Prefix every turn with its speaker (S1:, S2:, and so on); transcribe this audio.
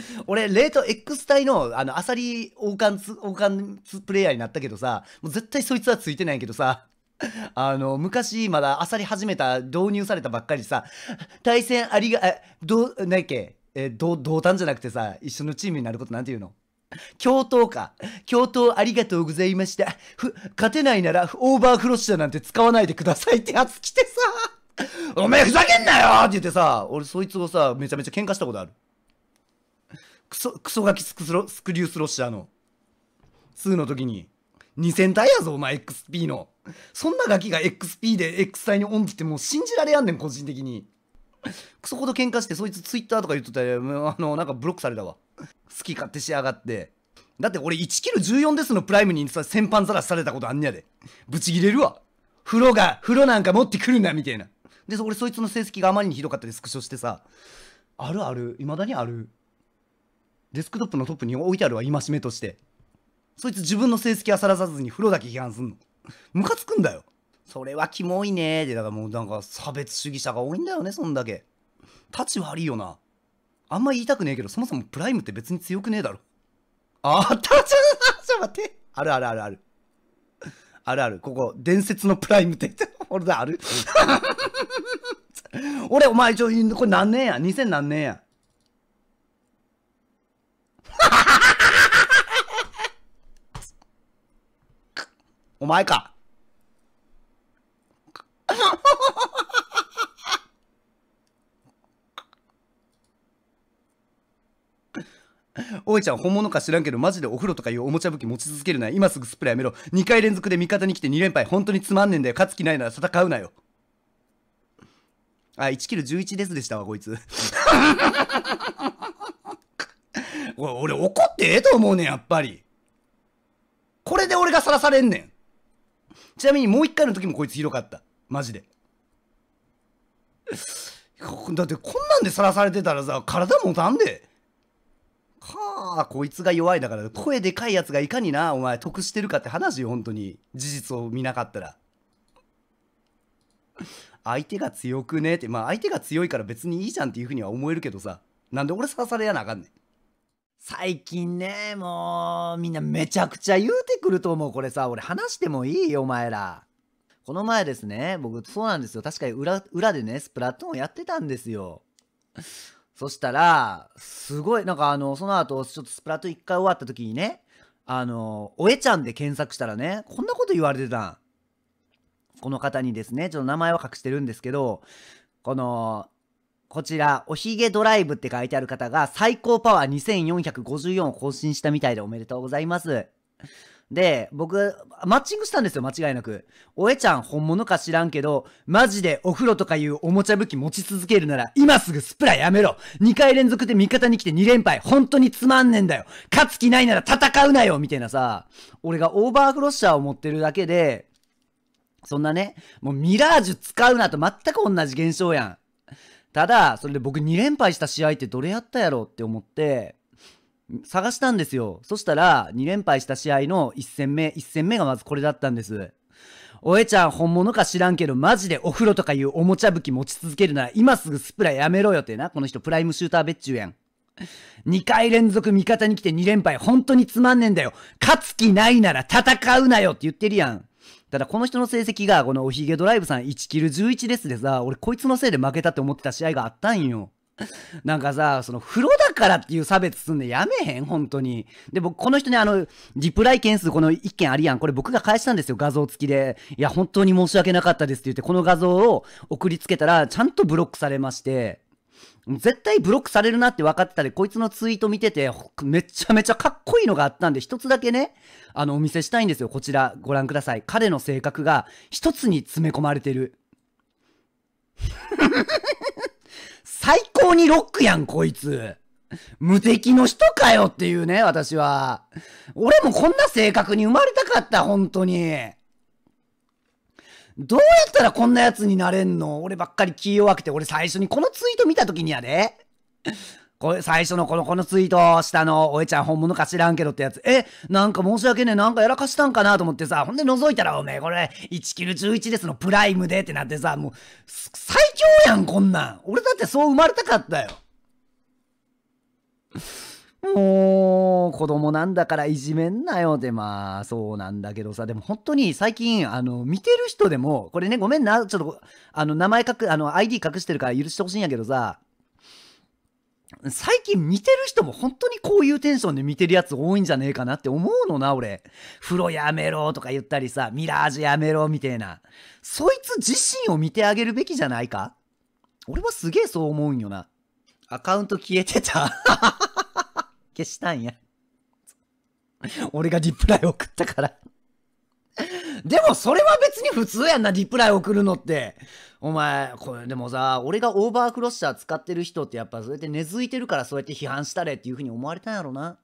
S1: 俺、冷凍 X 隊の、あの、アサリ王冠つ、王冠つプレイヤーになったけどさ、もう絶対そいつはついてないけどさ、あの、昔、まだアサリ始めた、導入されたばっかりさ、対戦ありが、え、どう、なっけ、え、ど同担じゃなくてさ、一緒のチームになることなんていうの共闘か。共闘ありがとうございました。ふ、勝てないなら、オーバーフロッシャーなんて使わないでくださいってやつ来てさ、おめえふざけんなよって言ってさ、俺そいつをさ、めちゃめちゃ喧嘩したことある。クソ、クソガキスクロスクリュースロッシャーの、2の時に、2000体やぞ、お前 XP の。そんなガキが XP で X 体にオンっててもう信じられやんねん、個人的に。クソほど喧嘩して、そいつ Twitter とか言っとったら、あの、なんかブロックされたわ。好き勝手しやがって。だって俺1キル14ですのプライムに先般ざらされたことあんねやで。ブチギレるわ。風呂が、風呂なんか持ってくるな、みたいな。で、俺そいつの成績があまりにひどかったでスクショしてさ、あるある、未だにある。デスクトップのトップに置いてあるわ戒めとしてそいつ自分の成績あさらさずに風呂だけ批判すんのムカつくんだよそれはキモいねーでだからもうなんか差別主義者が多いんだよねそんだけ立ち悪いよなあんま言いたくねえけどそもそもプライムって別に強くねえだろああ、たちょちょ待ってあるあるあるあるあるあるここ伝説のプライムって俺だある 俺お前ちょこれ何年や2000何年やお前か。おいちゃん本物か知らんけどマジでお風呂とかいうおもちゃ武器持ち続けるな今すぐスプレーやめろ2回連続で味方に来て2連敗本当につまんねえんだよ勝つ気ないなら戦うなよあ1キル11ですでしたわこいつ 俺怒ってええと思うねんやっぱりこれで俺がさらされんねんちなみにもう一回の時もこいつひどかった。マジで。だってこんなんでさらされてたらさ、体持たんで。はあ、こいつが弱いだから、声でかいやつがいかにな、お前得してるかって話よ、本当に。事実を見なかったら。相手が強くねって、まあ相手が強いから別にいいじゃんっていうふうには思えるけどさ、なんで俺さらされやなあかんねん。最近ね、もう、みんなめちゃくちゃ言うてくると思う。これさ、俺話してもいいよ、お前ら。この前ですね、僕、そうなんですよ。確かに裏、裏でね、スプラトゥーンやってたんですよ。そしたら、すごい、なんかあの、その後、ちょっとスプラトゥーン1回終わった時にね、あの、おえちゃんで検索したらね、こんなこと言われてたん。この方にですね、ちょっと名前は隠してるんですけど、この、こちら、おひげドライブって書いてある方が、最高パワー2454を更新したみたいでおめでとうございます。で、僕、マッチングしたんですよ、間違いなく。おえちゃん本物か知らんけど、マジでお風呂とかいうおもちゃ武器持ち続けるなら、今すぐスプラやめろ !2 回連続で味方に来て2連敗本当につまんねんだよ勝つ気ないなら戦うなよみたいなさ、俺がオーバーフロッシャーを持ってるだけで、そんなね、もうミラージュ使うなと全く同じ現象やん。ただ、それで僕2連敗した試合ってどれやったやろって思って、探したんですよ。そしたら、2連敗した試合の1戦目、1戦目がまずこれだったんです。おえちゃん本物か知らんけど、マジでお風呂とかいうおもちゃ武器持ち続けるなら、今すぐスプラやめろよってな。この人プライムシューター別注やん。2回連続味方に来て2連敗、本当につまんねえんだよ。勝つ気ないなら戦うなよって言ってるやん。ただこの人の成績が、このおひげドライブさん1キル11ですでさ、俺こいつのせいで負けたって思ってた試合があったんよ。なんかさ、その、風呂だからっていう差別すんでやめへん本当に。で、僕、この人ね、あの、リプライ件数この1件ありやん。これ僕が返したんですよ、画像付きで。いや、本当に申し訳なかったですって言って、この画像を送りつけたら、ちゃんとブロックされまして、絶対ブロックされるなって分かってたで、こいつのツイート見てて、めちゃめちゃかっこいいのがあったんで、一つだけね、あの、お見せしたいんですよ。こちら、ご覧ください。彼の性格が一つに詰め込まれてる。最高にロックやん、こいつ。無敵の人かよっていうね、私は。俺もこんな性格に生まれたかった、本当に。どうやったらこんなやつになれんの俺ばっかり気弱くて、俺最初にこのツイート見た時にやで。これ最初のこの、このツイート下の、おえちゃん本物か知らんけどってやつ。え、なんか申し訳ねえ、なんかやらかしたんかなと思ってさ、ほんで覗いたら、おめえこれ、1キル11ですのプライムでってなってさ、もう、最強やん、こんなん。俺だってそう生まれたかったよ。もう、子供なんだからいじめんなよって、まあ、そうなんだけどさ、でも本当に最近、あの、見てる人でも、これね、ごめんな、ちょっと、あの、名前書く、あの、ID 隠してるから許してほしいんやけどさ、最近見てる人も本当にこういうテンションで見てるやつ多いんじゃねえかなって思うのな、俺。風呂やめろとか言ったりさ、ミラージュやめろみたいな。そいつ自身を見てあげるべきじゃないか俺はすげえそう思うんよな。アカウント消えてた消したんや。俺がリプライ送ったからでもそれは別に普通やんな、リプライ送るのって。お前、これでもさ、俺がオーバークロッシャー使ってる人ってやっぱそうやって根付いてるからそうやって批判したれっていう風に思われたんやろな。